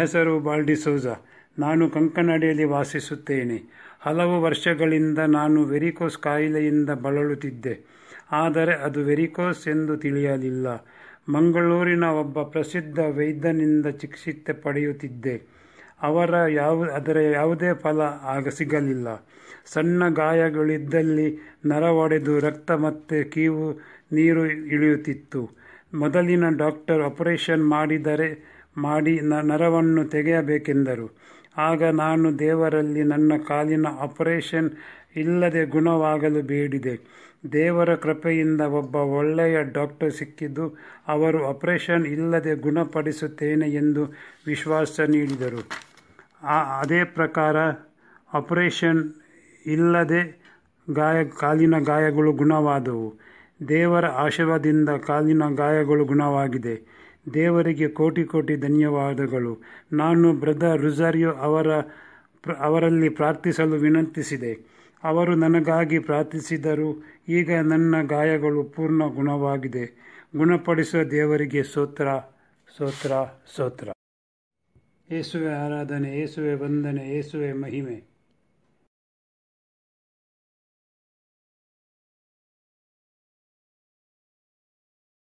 ಹೆಸರು ಬಾಲ್ಡಿಸೋಜ ನಾನು ಕಂಕನಾಡಿಯಲ್ಲಿ ವಾಸಿಸುತ್ತೇನೆ ಹಲವು ವರ್ಷಗಳಿಂದ ನಾನು ವೆರಿಕೋಸ್ ಕಾಯಿಲೆಯಿಂದ ಬಳಲುತ್ತಿದ್ದೆ ಆದರೆ ಅದು ವೆರಿಕೋಸ್ ಎಂದು ತಿಳಿಯಲಿಲ್ಲ ಮಂಗಳೂರಿನ ಒಬ್ಬ ಪ್ರಸಿದ್ಧ ವೈದ್ಯನಿಂದ ಚಿಕಿತ್ಸೆ ಪಡೆಯುತ್ತಿದ್ದೆ ಅವರ ಯಾವ ಅದರ ಯಾವುದೇ ಫಲ ಆಗ ಸಿಗಲಿಲ್ಲ ಸಣ್ಣ ಗಾಯಗಳಿದ್ದಲ್ಲಿ ನರ ಒಡೆದು ರಕ್ತ ಮತ್ತೆ ಕೀವು ನೀರು ಇಳಿಯುತ್ತಿತ್ತು ಮೊದಲಿನ ಡಾಕ್ಟರ್ ಆಪರೇಷನ್ ಮಾಡಿದರೆ ಮಾಡಿ ನರವನ್ನು ತೆಗೆಯಬೇಕೆಂದರು ಆಗ ನಾನು ದೇವರಲ್ಲಿ ನನ್ನ ಕಾಲಿನ ಆಪರೇಷನ್ ಇಲ್ಲದೆ ಗುಣವಾಗಲು ಬೇಡಿದೆ ದೇವರ ಕೃಪೆಯಿಂದ ಒಬ್ಬ ಒಳ್ಳೆಯ ಡಾಕ್ಟರ್ ಸಿಕ್ಕಿದ್ದು ಅವರು ಆಪರೇಷನ್ ಇಲ್ಲದೆ ಗುಣಪಡಿಸುತ್ತೇನೆ ಎಂದು ವಿಶ್ವಾಸ ನೀಡಿದರು ಅದೇ ಪ್ರಕಾರ ಆಪರೇಷನ್ ಇಲ್ಲದೆ ಗಾಯ ಕಾಲಿನ ಗಾಯಗಳು ಗುಣವಾದವು ದೇವರ ಆಶೀರ್ವಾದದಿಂದ ಕಾಲಿನ ಗಾಯಗಳು ಗುಣವಾಗಿದೆ ದೇವರಿಗೆ ಕೋಟಿ ಕೋಟಿ ಧನ್ಯವಾದಗಳು ನಾನು ಬ್ರದರ್ ರುಜಾರಿಯೋ ಅವರ ಅವರಲ್ಲಿ ಪ್ರಾರ್ಥಿಸಲು ವಿನಂತಿಸಿದೆ ಅವರು ನನಗಾಗಿ ಪ್ರಾರ್ಥಿಸಿದರು ಈಗ ನನ್ನ ಗಾಯಗಳು ಪೂರ್ಣ ಗುಣವಾಗಿದೆ ಗುಣಪಡಿಸುವ ದೇವರಿಗೆ ಸೋತ್ರ ಸೋತ್ರ ಸೋತ್ರ ಏಸುವೆ ಆರಾಧನೆ ಏಸುವೆ ವಂದನೆ ಏಸುವೆ ಮಹಿಮೆ